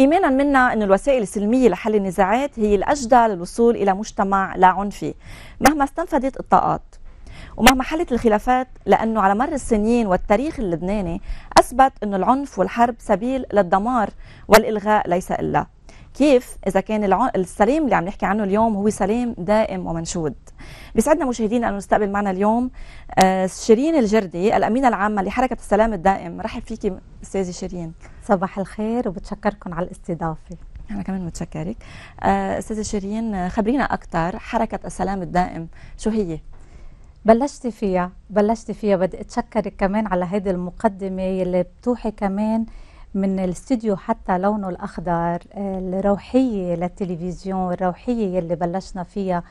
إيمانا منا أن الوسائل السلمية لحل النزاعات هي الأجدى للوصول إلى مجتمع لا عنفي مهما استنفدت الطاقات ومهما حلت الخلافات لأنه على مر السنين والتاريخ اللبناني أثبت أن العنف والحرب سبيل للدمار والإلغاء ليس إلا كيف اذا كان العن... السلام اللي عم نحكي عنه اليوم هو سلام دائم ومنشود بيسعدنا مشاهدينا انه نستقبل معنا اليوم آه، شيرين الجردي الامينه العامه لحركه السلام الدائم رحب فيكي استاذه شيرين صباح الخير وبتشكركم على الاستضافه أنا كمان متشكرك آه، أستاذة شيرين خبرينا أكثر حركة السلام الدائم شو هي؟ بلشت فيها بلشت فيها بدي أتشكرك كمان على هذه المقدمة اللي بتوحي كمان من الاستديو حتى لونه الأخضر الروحية للتلفزيون الروحية يلي بلشنا فيها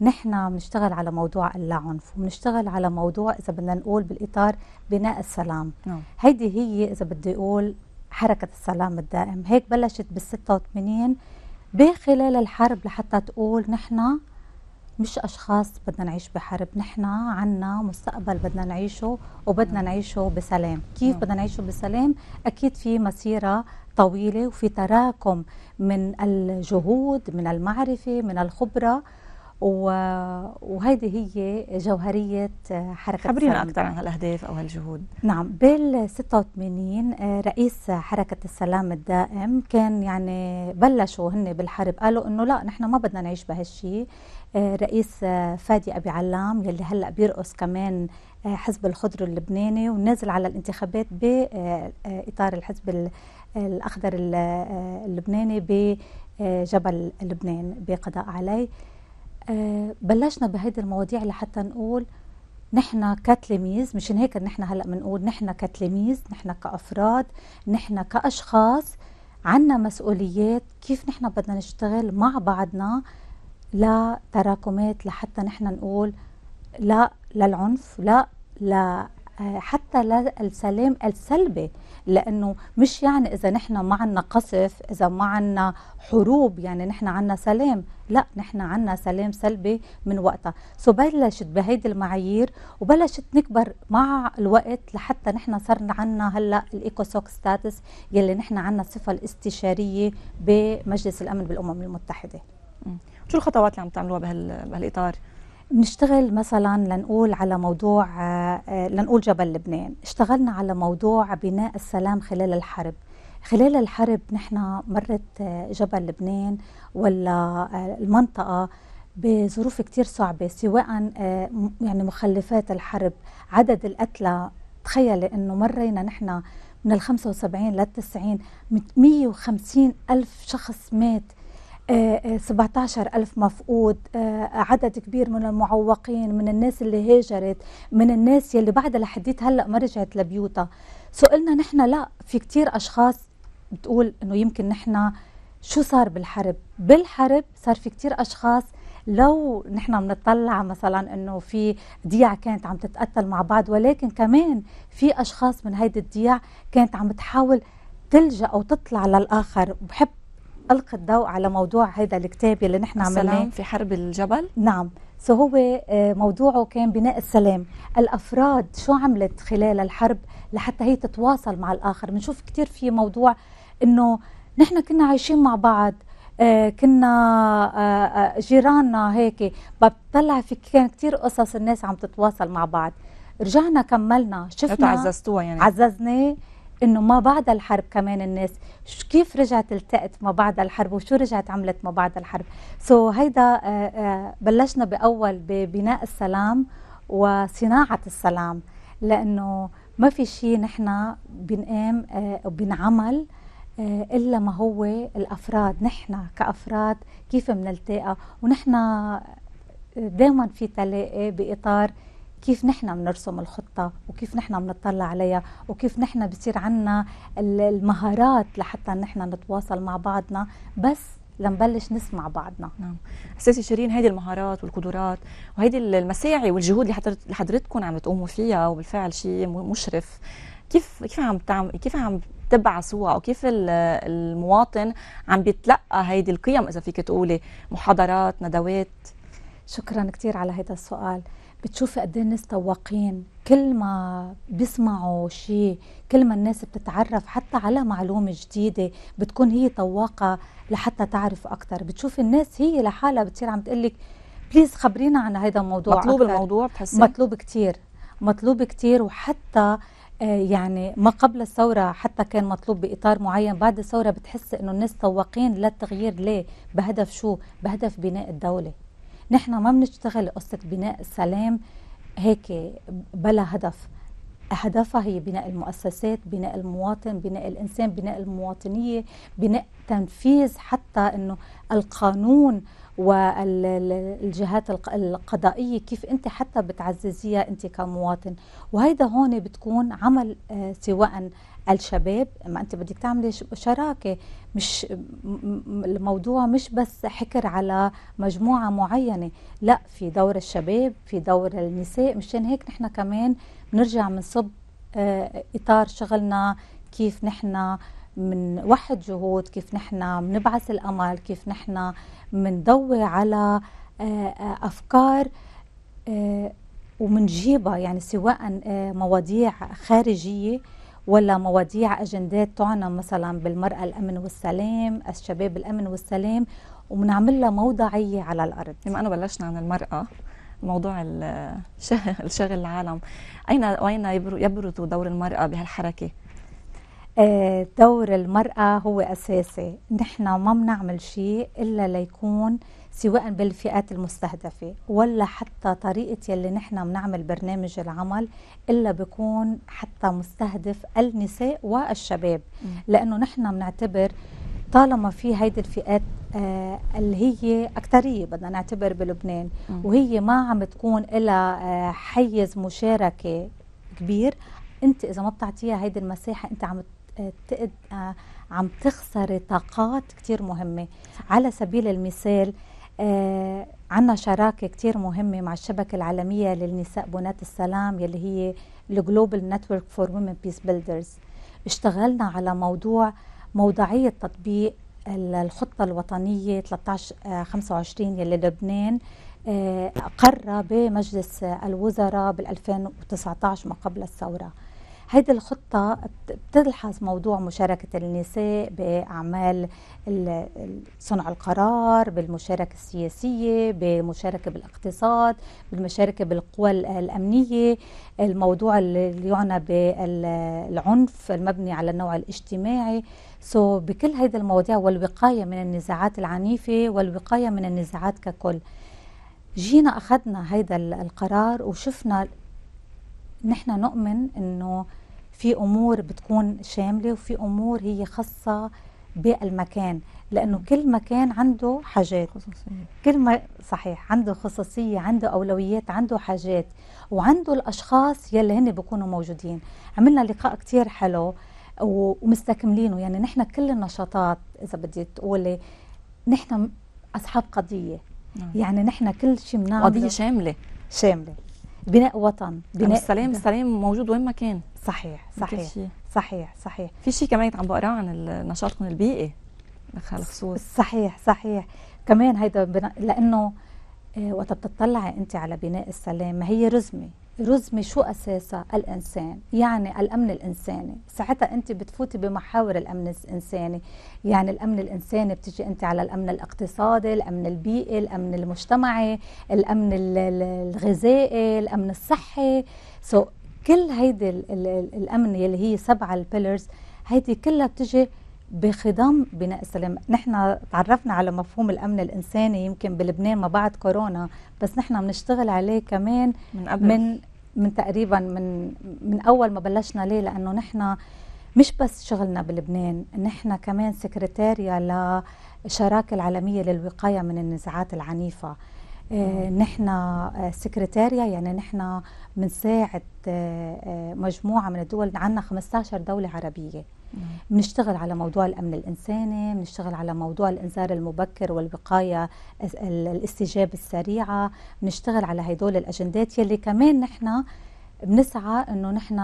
نحن بنشتغل على موضوع العنف وبنشتغل على موضوع إذا بدنا نقول بالإطار بناء السلام نعم. هيدي هي إذا بدي أقول حركة السلام الدائم هيك بلشت بال 86 بخلال الحرب لحتى تقول نحن مش أشخاص بدنا نعيش بحرب نحن عنا مستقبل بدنا نعيشه وبدنا نعم. نعيشه بسلام كيف نعم. بدنا نعيشه بسلام أكيد في مسيرة طويلة وفي تراكم من الجهود من المعرفة من الخبرة وهذه هي جوهرية حركة خبرينا أكثر عن هالأهداف أو هالجهود نعم بال 86 آه، رئيس حركة السلام الدائم كان يعني بلشوا هن بالحرب قالوا إنه لا نحن ما بدنا نعيش بهالشيء آه، رئيس آه، فادي أبي علام يلي هلأ بيرقص كمان حزب الخضر اللبناني ونازل على الانتخابات بإطار الحزب الأخضر اللبناني بجبل لبنان بقضاء عليه آه، بلشنا بهيدي المواضيع لحتى نقول نحن كتلاميذ مشان هيك نحن هلا بنقول نحن كتلاميذ نحن كافراد نحن كاشخاص عنا مسؤوليات كيف نحن بدنا نشتغل مع بعضنا لتراكمات لحتى نحن نقول لا للعنف لا لا آه، حتى للسلام السلبي لانه مش يعني اذا نحن ما عندنا قصف اذا ما عندنا حروب يعني نحن عندنا سلام لا نحن عندنا سلام سلبي من وقتها سو بلشت بهيدي المعايير وبلشت نكبر مع الوقت لحتى نحن صرنا عندنا هلا الايكوسوك ستاتس يلي نحن عندنا الصفه الاستشاريه بمجلس الامن بالامم المتحده شو الخطوات اللي عم تعملوها بهالاطار؟ بنشتغل مثلا لنقول على موضوع آه، آه، لنقول جبل لبنان اشتغلنا على موضوع بناء السلام خلال الحرب خلال الحرب نحن مرت آه، جبل لبنان ولا المنطقة بظروف كتير صعبة سواء يعني مخلفات الحرب عدد القتلى تخيل انه مرينا نحن من ال 75 لل 90 150 ألف شخص مات 17 آه، آه، ألف مفقود آه، عدد كبير من المعوقين من الناس اللي هاجرت من الناس اللي بعد لحديت هلأ ما رجعت لبيوتها سؤلنا نحن لا في كتير أشخاص بتقول أنه يمكن نحن شو صار بالحرب بالحرب صار في كتير أشخاص لو نحن بنطلع مثلا انه في ضياع كانت عم تتقتل مع بعض ولكن كمان في اشخاص من هيدي الضياع كانت عم تحاول تلجا او تطلع للاخر وبحب القت ضوء على موضوع هذا الكتاب اللي نحن عملناه السلام في حرب الجبل نعم سو هو آه، موضوعه كان بناء السلام الافراد شو عملت خلال الحرب لحتى هي تتواصل مع الاخر بنشوف كثير في موضوع انه نحن كنا عايشين مع بعض آه، كنا آه، جيراننا هيك بطلع في كان كثير قصص الناس عم تتواصل مع بعض رجعنا كملنا شفنا عززتوها يعني عززناه انه ما بعد الحرب كمان الناس كيف رجعت التقت ما بعد الحرب وشو رجعت عملت ما بعد الحرب سو so, هيدا آه، آه، بلشنا باول ببناء السلام وصناعه السلام لانه ما في شيء نحن بنقام آه، وبنعمل الا ما هو الافراد نحن كافراد كيف بنلتقى ونحن دائما في تلاقي باطار كيف نحن بنرسم الخطة وكيف نحن بنطلع عليها وكيف نحن بصير عنا المهارات لحتى نحن نتواصل مع بعضنا بس لنبلش نسمع بعضنا نعم استاذه شيرين هيدي المهارات والقدرات وهيدي المساعي والجهود اللي حضرتكم عم تقوموا فيها وبالفعل شيء مشرف كيف كيف عم تعم كيف عم تبعثوها او كيف المواطن عم بيتلقى هيدي القيم اذا فيك تقولي محاضرات ندوات شكرا كثير على هذا السؤال بتشوفي قد ايه الناس طواقين كل ما بيسمعوا شيء كل ما الناس بتتعرف حتى على معلومة جديدة بتكون هي طواقة لحتى تعرف أكثر بتشوفي الناس هي لحالها بتصير عم تقلك بليز خبرينا عن هذا الموضوع مطلوب أكثر. الموضوع بتحسي مطلوب كتير مطلوب كتير وحتى آه، يعني ما قبل الثورة حتى كان مطلوب بإطار معين بعد الثورة بتحس إنه الناس طواقين للتغيير ليه بهدف شو بهدف بناء الدولة نحن ما بنشتغل قصة بناء السلام هيك بلا هدف هدفها هي بناء المؤسسات بناء المواطن بناء الإنسان بناء المواطنية بناء تنفيذ حتى أنه القانون والجهات القضائية كيف أنت حتى بتعززيها أنت كمواطن وهيدا هون بتكون عمل آه، سواء الشباب ما انت بدك تعملي شراكه مش الموضوع مش بس حكر على مجموعه معينه لا في دور الشباب في دور النساء مشان هيك نحن كمان بنرجع بنصب آه، اطار شغلنا كيف نحن بنوحد جهود كيف نحن بنبعث الامل كيف نحن بنضوي على آه، آه، افكار ومنجيبها يعني سواء مواضيع خارجيه ولا مواضيع اجندات تعنى مثلا بالمراه الامن والسلام الشباب الامن والسلام وبنعمل لها موضعيه على الارض لما انا بلشنا عن المراه موضوع الشغل العالم اين اين يبرز دور المراه بهالحركه آه، دور المرأة هو أساسي نحن ما بنعمل شيء إلا ليكون سواء بالفئات المستهدفة ولا حتى طريقة يلي نحن بنعمل برنامج العمل إلا بكون حتى مستهدف النساء والشباب لأنه نحن بنعتبر طالما في هيدي الفئات آه اللي هي أكترية بدنا نعتبر بلبنان وهي ما عم تكون لها آه حيز مشاركة كبير أنت إذا ما بتعطيها هيدي المساحة أنت عم آه، آه، عم تخسري طاقات كتير مهمة على سبيل المثال آه، عنا شراكة كتير مهمة مع الشبكة العالمية للنساء بنات السلام يلي هي الجلوبال نتورك فور وومن بيس بيلدرز اشتغلنا على موضوع موضوعية تطبيق الخطة الوطنية 1325 آه، يلي لبنان آه، قرر بمجلس الوزراء بال 2019 ما قبل الثورة هيدي الخطة بتلحظ موضوع مشاركة النساء بأعمال صنع القرار بالمشاركة السياسية بالمشاركة بالاقتصاد بالمشاركة بالقوى الأمنية الموضوع اللي يعنى بالعنف المبني على النوع الاجتماعي سو so بكل هيدي المواضيع والوقاية من النزاعات العنيفة والوقاية من النزاعات ككل جينا أخذنا هيدا القرار وشفنا نحن نؤمن أنه في امور بتكون شامله وفي امور هي خاصه بالمكان لانه كل مكان عنده حاجات خصوصية. كل ما صحيح عنده خصوصيه عنده اولويات عنده حاجات وعنده الاشخاص يلي هن بيكونوا موجودين عملنا لقاء كتير حلو ومستكملينه يعني نحن كل النشاطات اذا بدي تقولي نحن اصحاب قضيه نعم. يعني نحن كل شيء بنعمله قضيه شامله شامله بناء وطن بناء السلام ده. السلام موجود وين ما كان صحيح صحيح صحيح صحيح في شيء كمان عم بقراه عن نشاطكم البيئي خصوص صحيح صحيح كمان هيدا بنا... لانه آه، وقت بتطلعي انت على بناء السلام ما هي رزمه رزمة شو أساسها الإنسان يعني الأمن الإنساني ساعتها أنت بتفوتي بمحاور الأمن الإنساني يعني الأمن الإنساني بتجي أنت على الأمن الاقتصادي الأمن البيئي الأمن المجتمعي الأمن الغذائي الأمن الصحي سو so, كل هيدي الأمن اللي هي سبعة البيلرز هيدي كلها بتجي بخضم بناء السلام نحن تعرفنا على مفهوم الامن الانساني يمكن بلبنان ما بعد كورونا بس نحن بنشتغل عليه كمان من, قبل. من من تقريبا من من اول ما بلشنا ليه لانه نحن مش بس شغلنا بلبنان نحن كمان سكرتاريا لشراكة العالميه للوقايه من النزاعات العنيفه آه، نحن آه، سكرتاريا يعني نحن بنساعد آه، مجموعه من الدول عندنا 15 دوله عربيه بنشتغل على موضوع الامن الانساني بنشتغل على موضوع الانذار المبكر والوقايه الاستجابه السريعه بنشتغل على هدول الاجندات يلي كمان نحن بنسعى انه نحن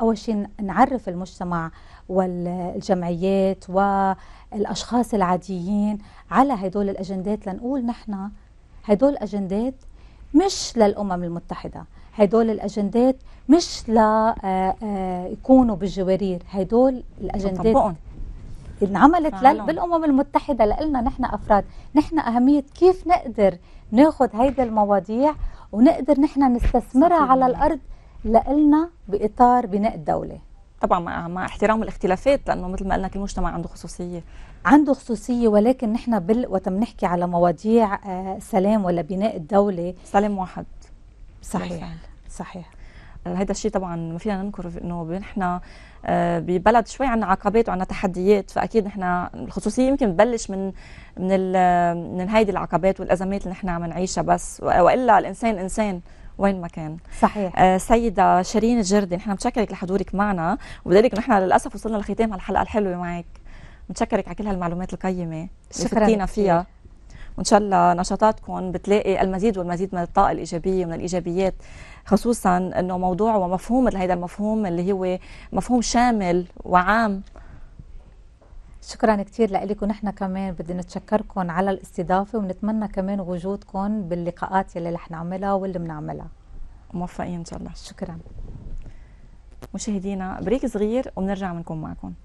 اول شيء نعرف المجتمع والجمعيات والاشخاص العاديين على هدول الاجندات لنقول نحن هدول الاجندات مش للأمم المتحدة هدول الأجندات مش ل آه، آه، يكونوا بالجوارير هدول الأجندات انعملت لل... بالامم المتحده لنا نحن افراد نحن اهميه كيف نقدر ناخذ هيدي المواضيع ونقدر نحن نستثمرها على الارض لنا باطار بناء الدوله طبعا مع, مع احترام الاختلافات لانه مثل ما قلنا كل مجتمع عنده خصوصيه عنده خصوصيه ولكن نحن بال وقت بنحكي على مواضيع آه، سلام ولا بناء الدوله سلام واحد صحيح صحيح آه، هذا الشيء طبعا ما فينا ننكر انه نحن آه، ببلد شوي عندنا عقبات وعندنا تحديات فاكيد نحن الخصوصيه يمكن تبلش من من من هيدي العقبات والازمات اللي نحن عم نعيشها بس والا الانسان انسان وين ما كان صحيح آه سيده شيرين الجردي نحن بنشكرك لحضورك معنا وبذلك نحن للاسف وصلنا لختام هالحلقه الحلوه معك بنشكرك على كل هالمعلومات القيمه شكرا اللي فيها وان شاء الله نشاطاتكم بتلاقي المزيد والمزيد من الطاقه الايجابيه ومن الايجابيات خصوصا انه موضوع ومفهوم لهذا المفهوم اللي هو مفهوم شامل وعام شكرا كثير لكم نحن كمان بدنا نتشكركم على الاستضافه ونتمنى كمان وجودكم باللقاءات يلي رح نعملها واللي بنعملها موفقين ان شاء الله شكرا مشاهدينا بريك صغير وبنرجع بنكون معكم